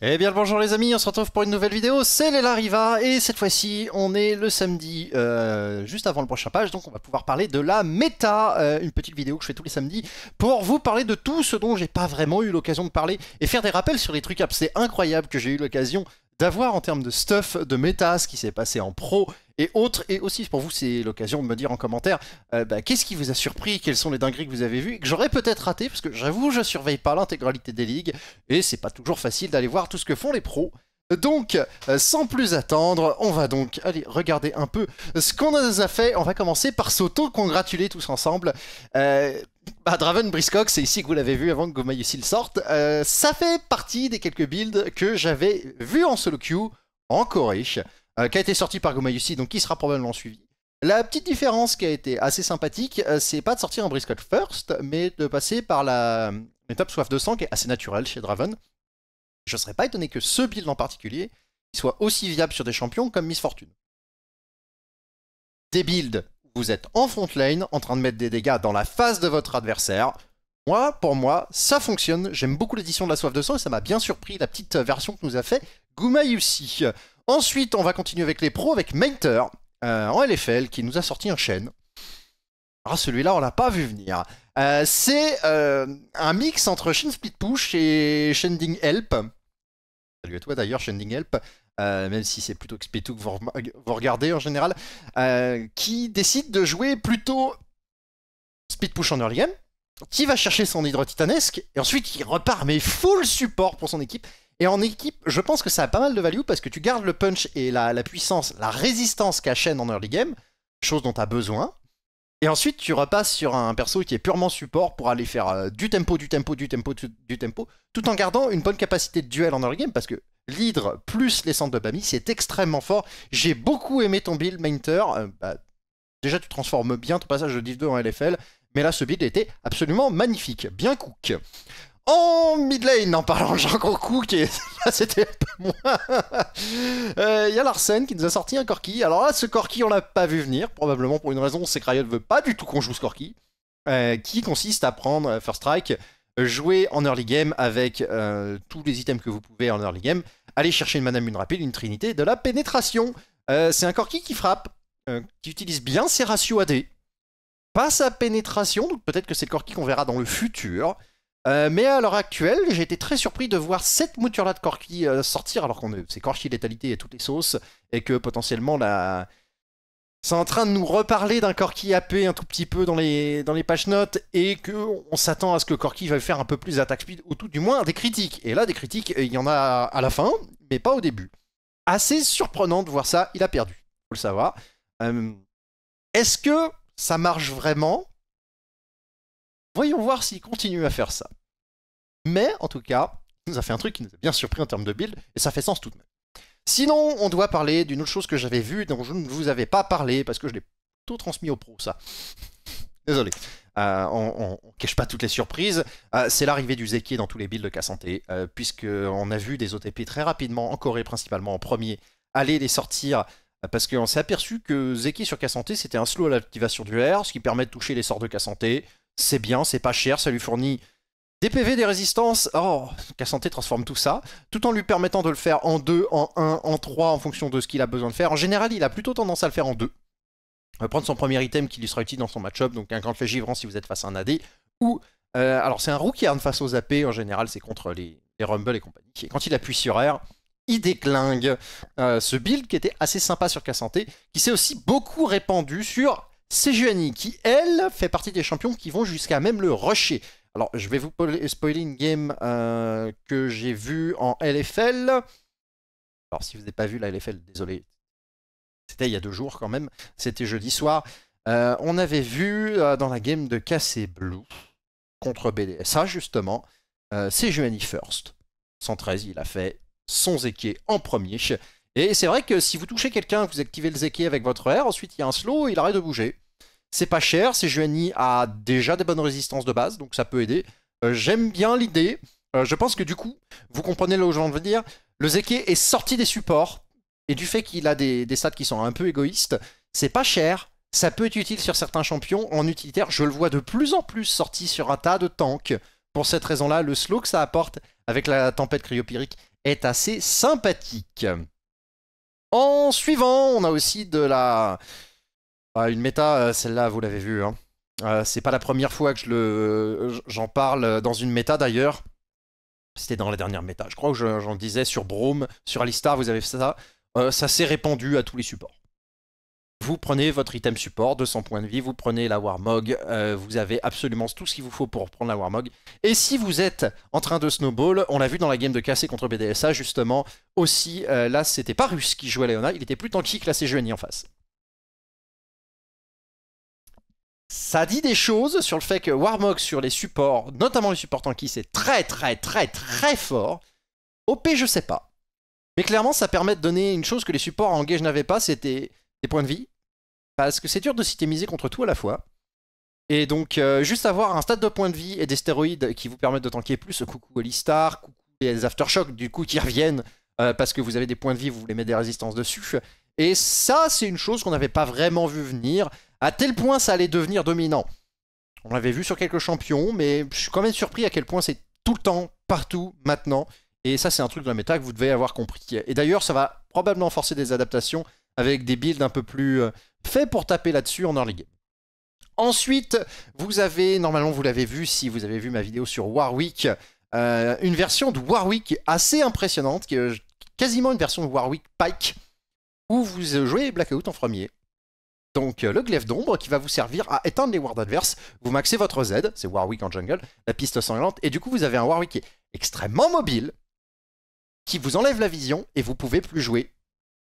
Eh bien bonjour les amis, on se retrouve pour une nouvelle vidéo, c'est Léla Riva et cette fois-ci on est le samedi euh, juste avant le prochain page donc on va pouvoir parler de la méta, euh, une petite vidéo que je fais tous les samedis pour vous parler de tout ce dont j'ai pas vraiment eu l'occasion de parler et faire des rappels sur les trucs ah, c'est incroyable que j'ai eu l'occasion d'avoir en termes de stuff, de méta, ce qui s'est passé en pro et autres. Et aussi, pour vous, c'est l'occasion de me dire en commentaire euh, bah, qu'est-ce qui vous a surpris, quelles sont les dingueries que vous avez vues, que j'aurais peut-être raté, parce que j'avoue, je surveille pas l'intégralité des ligues, et c'est pas toujours facile d'aller voir tout ce que font les pros. Donc, euh, sans plus attendre, on va donc aller regarder un peu ce qu'on a fait. On va commencer par s'auto-congratuler tous ensemble. Euh, bah, Draven Briscock, c'est ici que vous l'avez vu avant que le sorte. Euh, ça fait partie des quelques builds que j'avais vu en solo queue en Corish, euh, qui a été sorti par Gomayusil, donc qui sera probablement suivi. La petite différence qui a été assez sympathique, euh, c'est pas de sortir un Briscock first, mais de passer par la étape soif de sang qui est assez naturelle chez Draven. Je serais pas étonné que ce build en particulier soit aussi viable sur des champions comme Miss Fortune. Des builds vous êtes en front lane en train de mettre des dégâts dans la face de votre adversaire. Moi, pour moi, ça fonctionne. J'aime beaucoup l'édition de la soif de sang et ça m'a bien surpris la petite euh, version que nous a fait Gumayusi. Ensuite, on va continuer avec les pros avec Mainter euh, en LFL qui nous a sorti un chaîne. Ah, celui-là, on l'a pas vu venir. Euh, c'est un mix entre Shin Split Push et Shending Help. Salut à toi d'ailleurs, Shending Help. Euh, même si c'est plutôt speed 2 que vous, regardez en général, euh, qui décide de jouer plutôt speed push en early game, qui va chercher son hydro titanesque, et ensuite qui repart mais full support pour son équipe. Et en équipe, je pense que ça a pas mal de value parce que tu gardes le punch et la, puissance, la résistance qu'a en early game, chose dont tu as besoin. Et ensuite, tu repasses sur un perso qui est purement support pour aller faire euh, du tempo, du tempo, du tempo, du, tempo, tout en gardant une bonne capacité de duel en early game parce que l'hydre plus les centres de Bami, c'est extrêmement fort. J'ai beaucoup aimé ton build, Mainter. Euh, bah, déjà, tu transformes bien ton passage de Div 2 en LFL, mais là, ce build était absolument magnifique, bien cook. En mid lane, en parlant de jean Cook, et là c'était un peu moins. Il euh, y a Larsen qui nous a sorti un Corki. Alors là, ce Corki, on l'a pas vu venir, probablement pour une raison, c'est que Riot veut pas du tout qu'on joue ce Corki. Euh, qui consiste à prendre First Strike, Jouer en early game avec euh, tous les items que vous pouvez en early game. Allez chercher une madame, une rapide, une trinité, de la pénétration. Euh, c'est un Corki qui frappe, euh, qui utilise bien ses ratios AD. Pas sa pénétration, donc peut-être que c'est le Corki qu'on verra dans le futur. mais à l'heure actuelle, j'ai été très surpris de voir cette mouture-là de Corki sortir, alors qu'on c'est Corki létalité et toutes les sauces, et que potentiellement la, c'est en train de nous reparler d'un Corki AP un tout petit peu dans les, dans les notes et qu'on s'attend à ce que Corki va faire un peu plus d'attaque speed ou tout du moins des critiques. Et là, des critiques, euh, il y en a à la fin, mais pas au début. Assez surprenant de voir ça, il a perdu, faut le savoir. Euh, est-ce que ça marche vraiment Voyons voir s'il continue à faire ça. Mais en tout cas, il nous a fait un truc qui nous a bien surpris en termes de build et ça fait sens tout de même. Sinon, on doit parler d'une autre chose que j'avais vue, dont je ne vous avais pas parlé, parce que je l'ai tout transmis au pro, ça. Désolé. Euh, on, ne cache pas toutes les surprises. Euh, c'est l'arrivée du Zeki dans tous les builds de santé, santé euh, puisqu'on a vu des OTP très rapidement, en Corée principalement, en premier, aller les sortir, parce qu'on s'est aperçu que Zeki sur K-Santé, c'était un slow à l'activation du R, ce qui permet de toucher les sorts de K-Santé, C'est bien, c'est pas cher, ça lui fournit des des résistances, oh, Cassanté transforme tout ça, tout en lui permettant de le faire en 2, en 1, en 3, en fonction de ce qu'il a besoin de faire. En général, il a plutôt tendance à le faire en 2. prendre son premier item qui lui sera utile dans son match-up, donc un grand fait givrant si vous êtes face à un AD, ou... Euh, alors c'est un roux qui arme face aux AP, en général c'est contre les, les Rumble et compagnie. Et quand il appuie sur R, il déclingue euh, ce build qui était assez sympa sur Cassanté, qui s'est aussi beaucoup répandu sur Sejuani, qui elle fait partie des champions qui vont jusqu'à même le rusher. Alors, je vais vous spoiler une game euh, que j'ai vue en LFL. Alors, si vous n'avez pas vu la LFL, désolé. C'était il y a deux jours quand même. C'était jeudi soir. Euh, on avait vu euh, dans la game de Cassé Blue contre BDSA, justement, c'est Juani First. 113, il a fait son Zeke en premier. Et c'est vrai que si vous touchez quelqu'un, vous activez le Zeke avec votre R, ensuite il y a un slow, il arrête de bouger. C'est pas cher, c'est Juani a déjà des bonnes résistances de base, donc ça peut aider. Euh, j'aime bien l'idée. Euh, je pense que du coup, vous comprenez là où je veux dire. Le Zeke est sorti des supports, et du fait qu'il a des, stats qui sont un peu égoïstes, c'est pas cher, ça peut être utile sur certains champions. En utilitaire, je le vois de plus en plus sorti sur un tas de tanks. Pour cette raison-là, le slow que ça apporte avec la tempête cryopirique, est assez sympathique. En suivant, on a aussi de la, bah, une méta, euh, celle-là, vous l'avez vu, hein. euh, c'est pas la première fois que je j'en parle euh, dans une méta d'ailleurs. C'était dans la dernière méta. Je crois que j'en disais sur Broome, sur Alistar, vous avez ça. ça s'est répandu à tous les supports. Vous prenez votre item support, 200 points de vie, vous prenez la Warmog, vous avez absolument tout ce qu'il vous faut pour prendre la Warmog. Et si vous êtes en train de snowball, on l'a vu dans la game de KC contre BDSA justement, aussi, là c'était pas Russe qui jouait l'Eona, il était plus tanky que la CGNI en face. ça dit des choses sur le fait que Warmog sur les supports, notamment les supports tanky, c'est très très très très fort. OP, je sais pas. Mais clairement, ça permet de donner une chose que les supports en gage n'avaient pas, c'était des points de vie. Parce que c'est dur de témiser contre tout à la fois. Et donc, euh, juste avoir un stade de points de vie et des stéroïdes qui vous permettent de tanker plus, coucou star, coucou les aftershocks du coup qui reviennent, euh, parce que vous avez des points de vie, vous voulez mettre des résistances dessus. Et ça, c'est une chose qu'on n'avait pas vraiment vu venir à tel point ça allait devenir dominant. On l'avait vu sur quelques champions, mais je suis quand même surpris à quel point c'est tout le temps, partout, maintenant. Et ça, c'est un truc de la méta que vous devez avoir compris. Et d'ailleurs, ça va probablement forcer des adaptations avec des builds un peu plus euh, faits pour taper là-dessus en early game. Ensuite, vous avez, normalement vous l'avez vu si vous avez vu ma vidéo sur Warwick, euh, une version de Warwick assez impressionnante, euh, quasiment une version de Warwick Pike, où vous jouez Blackout en premier donc euh, le glaive d'ombre qui va vous servir à éteindre les wards adverses. Vous maxez votre Z, c'est Warwick en jungle, la piste sanglante, et du coup vous avez un Warwick qui est extrêmement mobile, qui vous enlève la vision et vous pouvez plus jouer.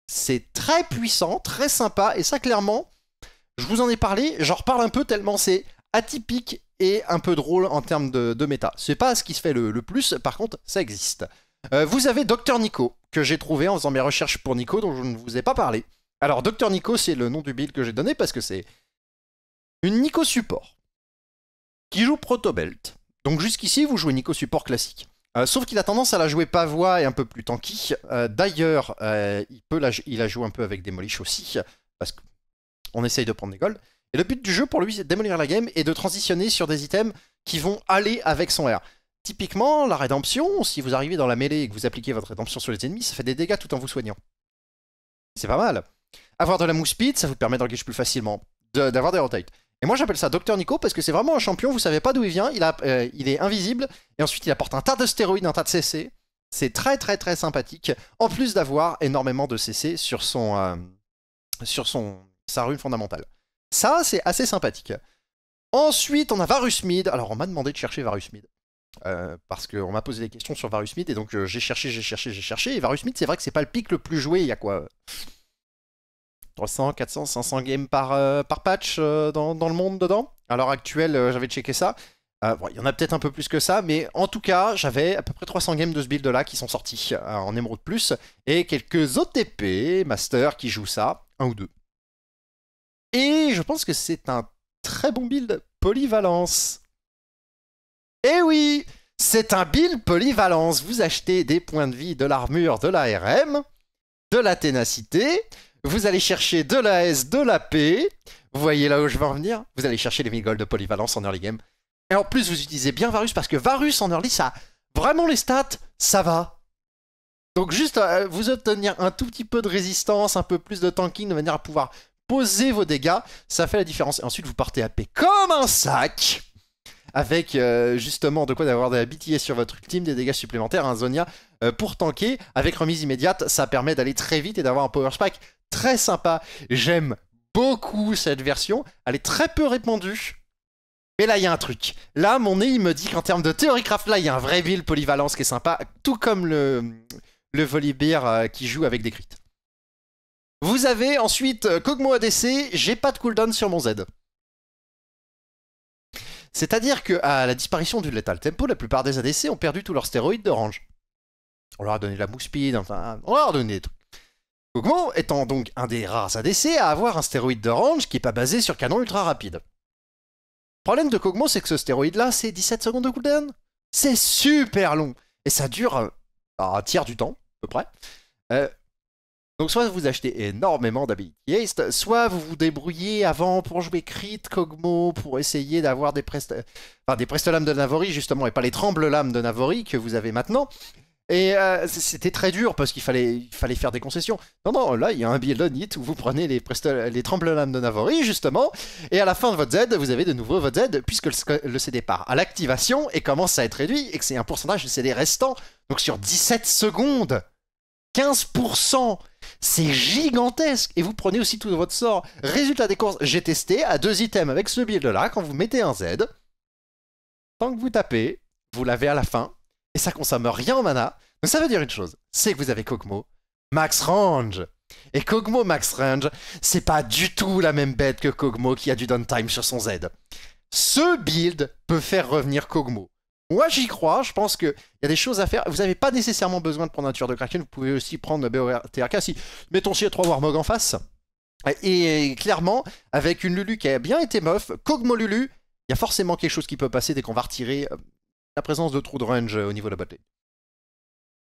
C'est très puissant, très sympa, et ça clairement, je vous en ai parlé, j'en reparle un peu tellement c'est atypique et un peu drôle en termes de, de méta. C'est pas ce qui se fait le, plus, par contre ça existe. Euh, vous avez Docteur Nico, que j'ai trouvé en faisant mes recherches pour Nico, dont je ne vous ai pas parlé. Alors, Docteur Nico, c'est le nom du build que j'ai donné parce que c'est une Nico support qui joue Protobelt. Donc jusqu'ici, vous jouez Nico support classique. Euh, sauf qu'il a tendance à la jouer pavois et un peu plus tanky. Euh, d'ailleurs, euh, il, peut la, il joue un peu avec Demolish aussi, parce qu'on essaye de prendre des golds. Et le but du jeu pour lui, c'est de démolir la game et de transitionner sur des items qui vont aller avec son R. Typiquement, la rédemption, si vous arrivez dans la mêlée et que vous appliquez votre rédemption sur les ennemis, ça fait des dégâts tout en vous soignant. C'est pas mal. Avoir de la mousse speed, ça vous permet d'engager plus facilement, d'avoir des rotates. Et moi j'appelle ça Docteur Nico parce que c'est vraiment un champion, vous savez pas d'où il vient, il, euh, il est invisible, et ensuite il apporte un tas de stéroïdes, un tas de CC. C'est très très très sympathique, en plus d'avoir énormément de CC sur son... Euh, sur son... sa rune fondamentale. Ça, c'est assez sympathique. Ensuite, on a Varus mid, Alors, on m'a demandé de chercher Varus Euh, parce qu'on m'a posé des questions sur Varus mid et donc euh, j'ai cherché, j'ai cherché, j'ai cherché. Et mid c'est vrai que c'est pas le pic le plus joué. Il y a quoi 300, 400, 500 games par, euh, par patch euh, dans, le monde dedans. À l'heure actuelle, euh, j'avais checké ça. il y en a peut-être un peu plus que ça, mais en tout cas, j'avais à peu près 300 games de ce build-là qui sont sortis en émeraude Plus, et quelques OTP Master qui jouent ça, un ou deux. Et je pense que c'est un très bon build polyvalence. Eh oui C'est un build polyvalence. Vous achetez des points de vie, de l'armure, de l'ARM, de la ténacité, vous allez chercher de la S, de la P. Vous voyez là où je veux en venir Vous allez chercher les 1000 de polyvalence en early game. Et en plus, vous utilisez bien Varus parce que Varus en early, ça vraiment les stats, ça va. Donc juste euh, vous obtenir un tout petit peu de résistance, un peu plus de tanking de manière à pouvoir poser vos dégâts, ça fait la différence. Et ensuite, vous partez à P comme un sac avec euh, justement de quoi d'avoir de la sur votre ultime, des dégâts supplémentaires, un Zonia euh, pour tanker. Avec remise immédiate, ça permet d'aller très vite et d'avoir un power spike très sympa. J'aime beaucoup cette version. Elle est très peu répandue. Mais là, il y a un truc. Là, mon nez, il me dit qu'en termes de théorie là, il y a un vrai build polyvalence qui est sympa, tout comme le, le Volibear euh, qui joue avec des crits. Vous avez ensuite euh, Kogmo ADC, j'ai pas de cooldown sur mon Z. C'est-à-dire qu'à la disparition du Lethal Tempo, la plupart des ADC ont perdu tous leurs stéroïdes de range. On leur a donné la mousse speed, enfin, on leur a donné des trucs. Cogmo étant donc un des rares ADC à avoir un stéroïde de range qui n'est pas basé sur canon ultra rapide. Le problème de Cogmo c'est que ce stéroïde-là, c'est 17 secondes de cooldown. C'est super long. Et ça dure euh, un tiers du temps, à peu près. Euh, donc soit vous achetez énormément d'Ability soit vous vous débrouillez avant pour jouer Crit, Cogmo pour essayer d'avoir des, preste... des de Navori, justement, et pas les tremble-lames de Navori que vous avez maintenant. Et euh, c'était très dur parce qu'il fallait, faire des concessions. Non, non, là, il y a un build it où vous prenez les, les tremble-lames de Navori, justement, et à la fin de votre Z, vous avez de nouveau votre Z, puisque le, le CD part à l'activation et commence à être réduit, et que c'est un pourcentage de CD restant. Donc sur 17 secondes, 15%, c'est gigantesque. Et vous prenez aussi tout votre sort. Résultat des courses, j'ai testé à deux items avec ce build-là, quand vous mettez un Z, tant que vous tapez, vous l'avez à la fin, et ça consomme rien en mana. Mais ça veut dire une chose, c'est que vous avez Cogmo Max Range. Et Cogmo Max Range, c'est pas du tout la même bête que Cogmo qui a du downtime sur son Z. Ce build peut faire revenir Kogmo. Moi j'y crois, je pense qu'il y a des choses à faire. Vous n'avez pas nécessairement besoin de prendre un tueur de Kraken, vous pouvez aussi prendre BORTRK. Si, mettons ton y 3 Warmog en face. Et clairement, avec une Lulu qui a bien été meuf, Kog'Maw Lulu, il y a forcément quelque chose qui peut passer dès qu'on va retirer euh, la présence de true de range euh, au niveau de la botlane.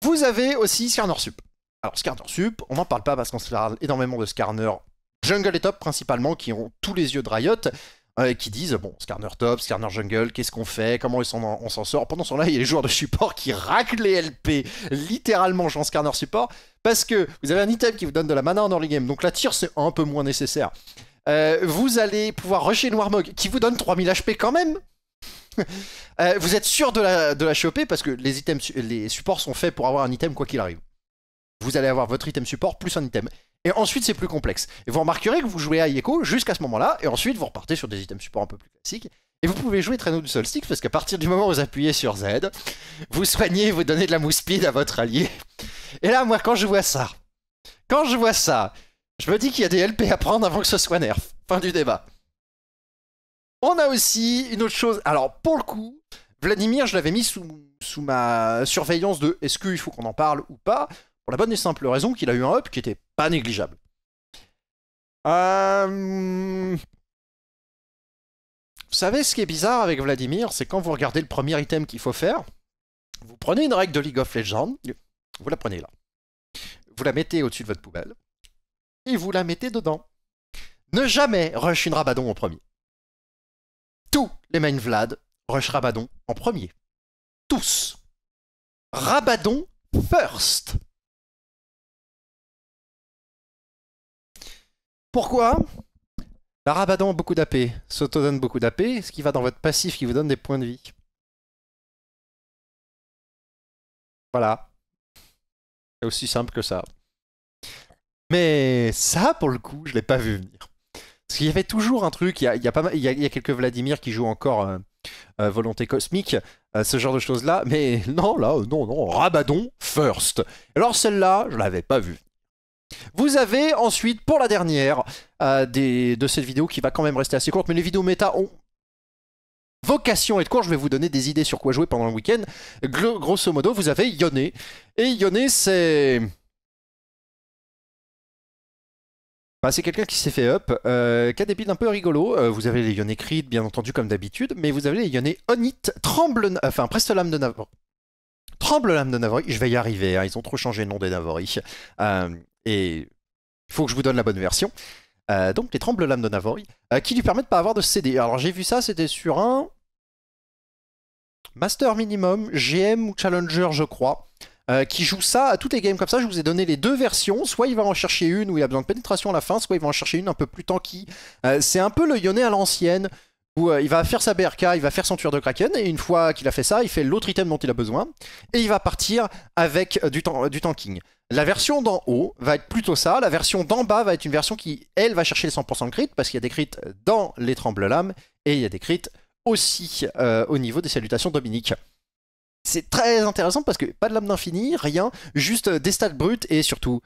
Vous avez aussi Scarner Sup. Alors Skarner Sup, on n'en parle pas parce qu'on se parle énormément de Skarner Jungle et Top principalement, qui ont tous les yeux de Riot, euh, qui disent, bon, Skarner Top, Skarner Jungle, qu'est-ce qu'on fait Comment on s'en sort Pendant ce temps-là, il y a les joueurs de support qui raclent les LP, littéralement, genre Scarner Support, parce que vous avez un item qui vous donne de la mana en early game, donc la tire, c'est un peu moins nécessaire. Euh, vous allez pouvoir rusher Noirmog, qui vous donne 3000 HP quand même euh, vous êtes sûr de la, choper parce que les, les supports sont faits pour avoir un item quoi qu'il arrive. Vous allez avoir votre item support plus un item. Et ensuite, c'est plus complexe. Et vous remarquerez que vous jouez à Yeko jusqu'à ce moment-là, et ensuite vous repartez sur des items support un peu plus classiques. Et vous pouvez jouer Traîneau du Solstice parce qu'à partir du moment où vous appuyez sur Z, vous soignez, vous donnez de la mouspide à votre allié. Et là, moi, quand je vois ça, quand je vois ça, je me dis qu'il y a des LP à prendre avant que ce soit nerf. Fin du débat. On a aussi une autre chose. Alors, pour le coup, Vladimir, je l'avais mis sous, ma surveillance de est-ce qu'il faut qu'on en parle ou pas, pour la bonne et simple raison qu'il a eu un up qui était pas négligeable. Euh, vous savez, ce qui est bizarre avec Vladimir, c'est quand vous regardez le premier item qu'il faut faire, vous prenez une règle de League of Legends, vous la prenez là, vous la mettez au-dessus de votre poubelle, et vous la mettez dedans. Ne jamais rush une rabadon au premier tous les main Vlad rush Rabadon en premier. Tous. Rabadon first. Pourquoi La bah, Rabadon a beaucoup d'AP, s'auto donne beaucoup d'AP, ce qui va dans votre passif qui vous donne des points de vie. Voilà. C'est aussi simple que ça. Mais ça, pour le coup, je l'ai pas vu venir. Parce qu'il y avait toujours un truc, il y a, pas il y a, quelques Vladimir qui jouent encore euh, euh, volonté cosmique, euh, ce genre de choses-là, mais non, là, non, non, Rabadon first. Alors celle-là, je l'avais pas vue. Vous avez ensuite, pour la dernière de cette vidéo, qui va quand même rester assez courte, mais les vidéos méta ont vocation et être courtes. je vais vous donner des idées sur quoi jouer pendant le week-end. Grosso modo, vous avez Yone. Et Yone, c'est... Bah, c'est quelqu'un qui s'est fait up, euh, qui a des builds un peu rigolos. Euh, vous avez les Yone Creed, bien entendu, comme d'habitude, mais vous avez les Yone Onit, Tremble, enfin Preste de Navori. Tremble l'âme de Navori, je vais y arriver, hein, ils ont trop changé le nom des Navori. Euh, et il faut que je vous donne la bonne version. donc les Tremble Lame de Navori, qui lui permettent de pas avoir de CD. Alors j'ai vu ça, c'était sur un Master minimum, GM ou Challenger, je crois. Euh, qui joue ça à toutes les games comme ça. Je vous ai donné les deux versions. Soit il va en chercher une où il a besoin de pénétration à la fin, soit il va en chercher une un peu plus tanky. Euh, c'est un peu le Yoné à l'ancienne où euh, il va faire sa BRK, il va faire son tueur de Kraken, et une fois qu'il a fait ça, il fait l'autre item dont il a besoin, et il va partir avec du, tanking. La version d'en haut va être plutôt ça, la version d'en bas va être une version qui, elle, va chercher les 100% de crit, parce qu'il y a des crits dans les tremble-lames, et il y a des crits aussi au niveau des salutations dominique c'est très intéressant parce que pas de l'âme d'infini, rien, juste euh, des stats brutes et surtout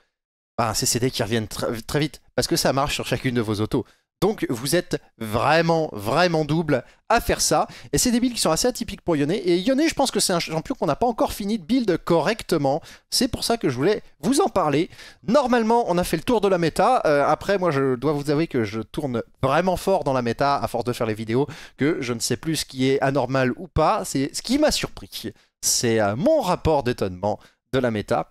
bah, un CCD qui reviennent très vite parce que ça marche sur chacune de vos autos. Donc vous êtes vraiment, vraiment double à faire ça. Et c'est des builds qui sont assez atypiques pour Yone. Et Yone, je pense que c'est un champion qu'on n'a pas encore fini de build correctement. C'est pour ça que je voulais vous en parler. Normalement, on a fait le tour de la méta. Euh, après, moi, je dois vous avouer que je tourne vraiment fort dans la méta à force de faire les vidéos, que je ne sais plus ce qui est anormal ou pas. C'est ce qui m'a surpris. C'est euh, mon rapport d'étonnement de la méta.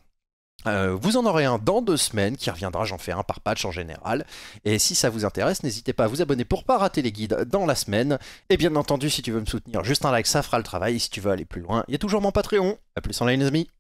Euh, vous en aurez un dans deux semaines qui reviendra, j'en fais un par patch en général. Et si ça vous intéresse, n'hésitez pas à vous abonner pour pas rater les guides dans la semaine. Et bien entendu, si tu veux me soutenir, juste un like, ça fera le travail. si tu veux aller plus loin, il y a toujours mon Patreon. A plus en ligne, les amis.